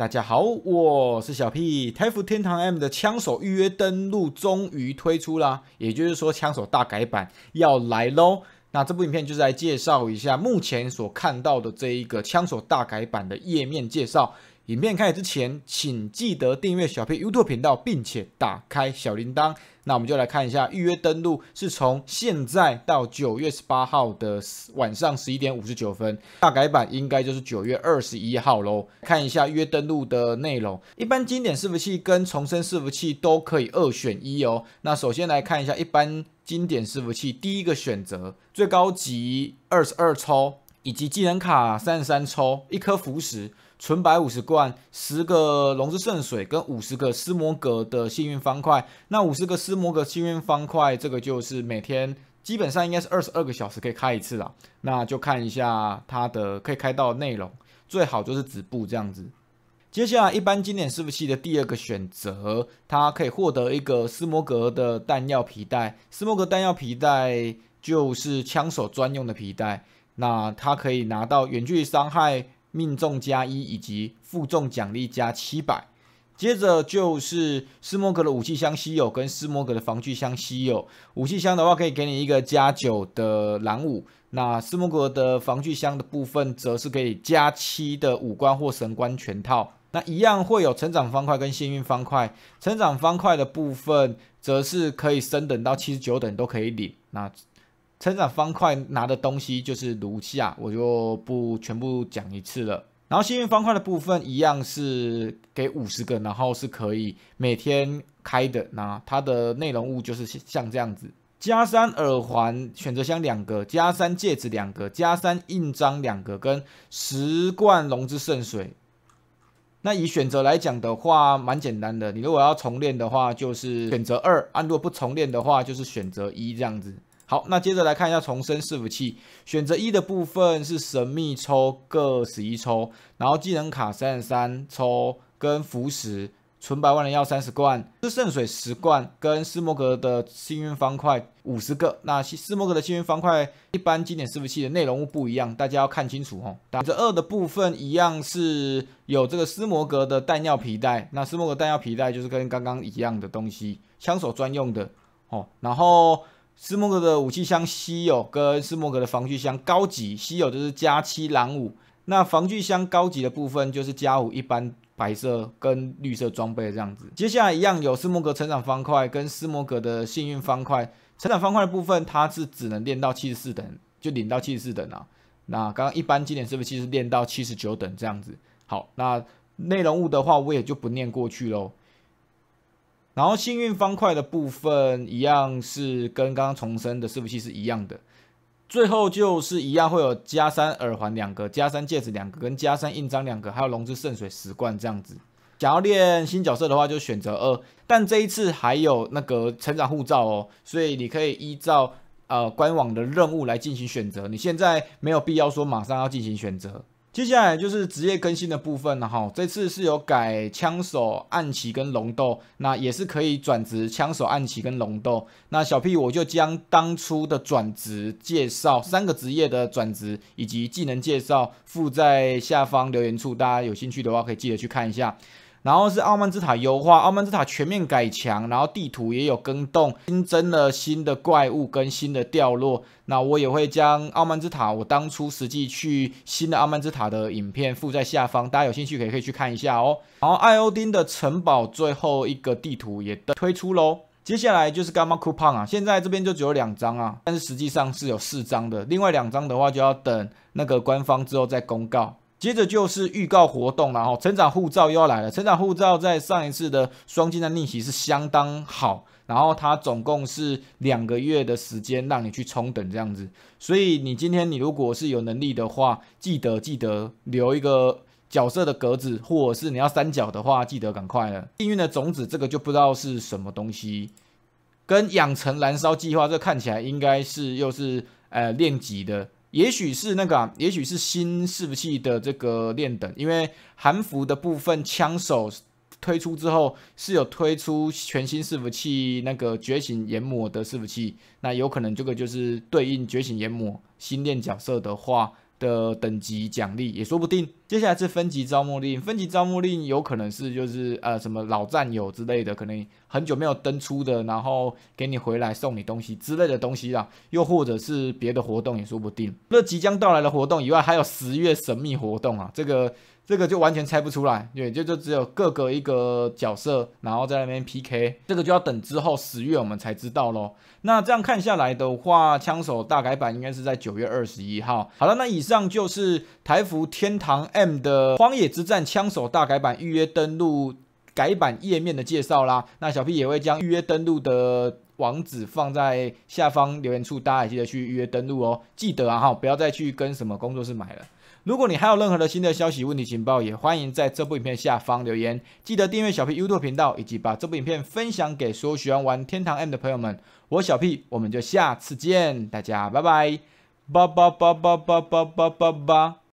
大家好，我是小 P。台服天堂 M 的枪手预约登录终于推出啦，也就是说枪手大改版要来喽。那这部影片就是来介绍一下目前所看到的这一个枪手大改版的页面介绍。影片开始之前，请记得订阅小 P YouTube 频道，并且打开小铃铛。那我们就来看一下预约登录是从现在到九月十八号的晚上十一点五十九分，大改版应该就是九月二十一号喽。看一下预约登录的内容，一般经典伺服器跟重生伺服器都可以二选一哦。那首先来看一下一般经典伺服器第一个选择，最高级二十二抽，以及技能卡三十三抽，一颗符石。纯白五十罐，十个龙之圣水跟五十个斯摩格的幸运方块。那五十个斯摩格幸运方块，这个就是每天基本上应该是二十二个小时可以开一次了。那就看一下它的可以开到内容，最好就是止步这样子。接下来，一般经典伺服器的第二个选择，它可以获得一个斯摩格的弹药皮带。斯摩格弹药皮带就是枪手专用的皮带，那它可以拿到远距离伤害。命中加一，以及负重奖励加七百。接着就是斯摩格的武器箱稀有跟斯摩格的防具箱稀有。武器箱的话可以给你一个加九的蓝武，那斯摩格的防具箱的部分则是可以加七的武官或神官全套。那一样会有成长方块跟幸运方块。成长方块的部分则是可以升等到七十九等都可以领。那成长方块拿的东西就是如下，我就不全部讲一次了。然后幸运方块的部分一样是给五十个，然后是可以每天开的。那它的内容物就是像这样子：加三耳环，选择箱两个；加三戒指两个；加三印章两个，跟十罐龙之圣水。那以选择来讲的话，蛮简单的。你如果要重练的话，就是选择二；按如果不重练的话，就是选择一这样子。好，那接着来看一下重生伺服器，选择一的部分是神秘抽各十一抽，然后技能卡三十三抽，跟符石纯百万人要三十罐，是圣水十罐，跟斯摩格的幸运方块五十个。那斯斯摩格的幸运方块一般经典伺服器的内容物不一样，大家要看清楚哦。选择二的部分一样是有这个斯摩格的弹药皮带，那斯摩格弹药皮带就是跟刚刚一样的东西，枪手专用的哦，然后。斯莫格的武器箱稀有，跟斯莫格的防具箱高级，稀有就是加七蓝五，那防具箱高级的部分就是加五一般白色跟绿色装备这样子。接下来一样有斯莫格成长方块跟斯莫格的幸运方块，成长方块的部分它是只能练到七十四等，就领到七十四等啊。那刚刚一般经典是不是其实练到七十九等这样子？好，那内容物的话我也就不念过去喽。然后幸运方块的部分一样是跟刚刚重生的伺服器是一样的，最后就是一样会有加三耳环两个，加三戒指两个，跟加三印章两个，还有龙之圣水十罐这样子。想要练新角色的话就选择二，但这一次还有那个成长护照哦，所以你可以依照呃官网的任务来进行选择。你现在没有必要说马上要进行选择。接下来就是职业更新的部分了哈，这次是有改枪手、暗骑跟龙斗，那也是可以转职枪手、暗骑跟龙斗。那小 P 我就将当初的转职介绍、三个职业的转职以及技能介绍附在下方留言处，大家有兴趣的话可以记得去看一下。然后是傲慢之塔优化，傲慢之塔全面改强，然后地图也有更动，新增了新的怪物跟新的掉落。那我也会将傲慢之塔，我当初实际去新的傲慢之塔的影片附在下方，大家有兴趣可以可以去看一下哦。然后艾欧丁的城堡最后一个地图也推出喽。接下来就是 Gamma Coupon 啊，现在这边就只有两张啊，但是实际上是有四张的，另外两张的话就要等那个官方之后再公告。接着就是预告活动然后成长护照又要来了。成长护照在上一次的双金蛋逆袭是相当好，然后它总共是两个月的时间让你去充等这样子。所以你今天你如果是有能力的话，记得记得留一个角色的格子，或者是你要三角的话，记得赶快了。幸运的种子这个就不知道是什么东西，跟养成燃烧计划这看起来应该是又是呃练级的。也许是那个，也许是新伺服器的这个练等，因为韩服的部分枪手推出之后，是有推出全新伺服器那个觉醒研磨的伺服器，那有可能这个就是对应觉醒研磨新练角色的话。的等级奖励也说不定。接下来是分级招募令，分级招募令有可能是就是呃什么老战友之类的，可能很久没有登出的，然后给你回来送你东西之类的东西啦，又或者是别的活动也说不定。那即将到来的活动以外，还有十月神秘活动啊，这个。这个就完全猜不出来，对，就就只有各个一个角色，然后在那边 PK，这个就要等之后十月我们才知道咯。那这样看下来的话，枪手大改版应该是在九月二十一号。好了，那以上就是台服天堂 M 的荒野之战枪手大改版预约登录改版页面的介绍啦。那小 P 也会将预约登录的网址放在下方留言处，大家也记得去预约登录哦。记得啊哈，不要再去跟什么工作室买了。如果你还有任何的新的消息、问题、情报，也欢迎在这部影片下方留言。记得订阅小 P YouTube 频道，以及把这部影片分享给所有喜欢玩天堂 M 的朋友们。我小 P，我们就下次见，大家拜拜！八八八八八八八八八。